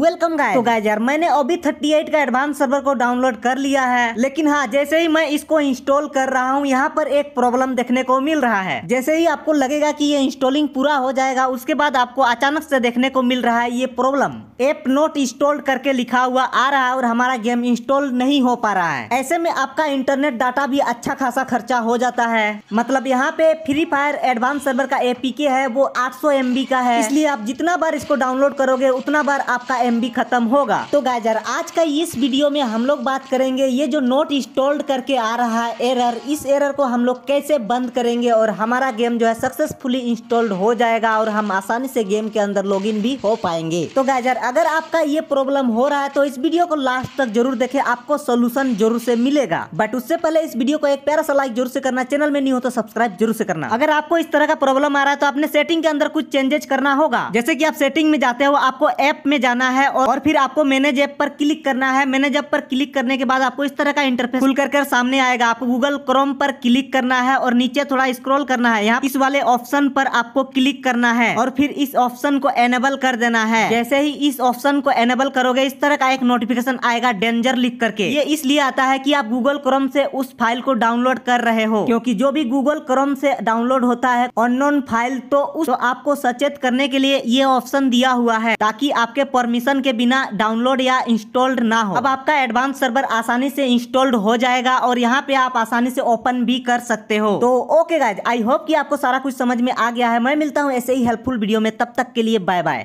welcome guys तो guys यार मैंने अभी 38 का एडवांस सर्वर को डाउनलोड कर लिया है लेकिन हाँ जैसे ही मैं इसको इंस्टॉल कर रहा हूँ यहाँ पर एक प्रॉब्लम देखने को मिल रहा है जैसे ही आपको लगेगा की ये इंस्टॉलिंग पूरा हो जाएगा उसके बाद आपको अचानक से देखने को मिल रहा है ये प्रॉब्लम एप नोट इंस्टॉल करके लिखा हुआ आ रहा है और हमारा गेम इंस्टॉल नहीं हो पा रहा है ऐसे में आपका इंटरनेट डाटा भी अच्छा खासा खर्चा हो जाता है मतलब यहाँ पे फ्री फायर एडवांस सर्वर का एपीके है वो 800 सौ का है इसलिए आप जितना बार इसको डाउनलोड करोगे उतना बार आपका एम खत्म होगा तो गाइजर आज का इस वीडियो में हम लोग बात करेंगे ये जो नोट इंस्टॉल्ड करके आ रहा है एरर इस एरर को हम लोग कैसे बंद करेंगे और हमारा गेम जो है सक्सेसफुली इंस्टॉल्ड हो जाएगा और हम आसानी से गेम के अंदर लॉग भी हो पाएंगे तो गाइजर अगर आपका ये प्रॉब्लम हो रहा है तो इस वीडियो को लास्ट तक जरूर देखे आपको सोल्यूशन जरूर से मिलेगा बट उससे पहले इस वीडियो को एक प्यारा सा लाइक जरूर से करना चैनल में नहीं हो तो सब्सक्राइब जरूर से करना अगर आपको इस तरह का प्रॉब्लम आ रहा है तो आपने सेटिंग के अंदर कुछ चेंजेस करना होगा जैसे की आप सेटिंग में जाते हो आपको ऐप में जाना है और फिर आपको मैनेज ऐप पर क्लिक करना है मैनेज ऐप पर क्लिक करने के बाद आपको इस तरह का इंटरफेस खुल कर, कर सामने आएगा आपको गूगल क्रोम पर क्लिक करना है और नीचे थोड़ा स्क्रॉल करना है यहाँ इस वाले ऑप्शन पर आपको क्लिक करना है और फिर इस ऑप्शन को एनेबल कर देना है जैसे ही इस ऑप्शन को एनेबल करोगे इस तरह का एक नोटिफिकेशन आएगा डेंजर लिख करके ये इसलिए आता है की आप गूगल क्रोम से उस फाइल को डाउनलोड कर रहे हो क्योंकि जो भी गूगल क्रोम से डाउनलोड होता है अननोन फाइल तो उस तो आपको सचेत करने के लिए ये ऑप्शन दिया हुआ है ताकि आपके परमिशन परमिशन के बिना डाउनलोड या इंस्टॉल्ड ना हो अब आपका एडवांस सर्वर आसानी से इंस्टॉल्ड हो जाएगा और यहाँ पे आप आसानी से ओपन भी कर सकते हो तो ओके गाइज आई होप कि आपको सारा कुछ समझ में आ गया है मैं मिलता हूँ ऐसे ही हेल्पफुल वीडियो में तब तक के लिए बाय बाय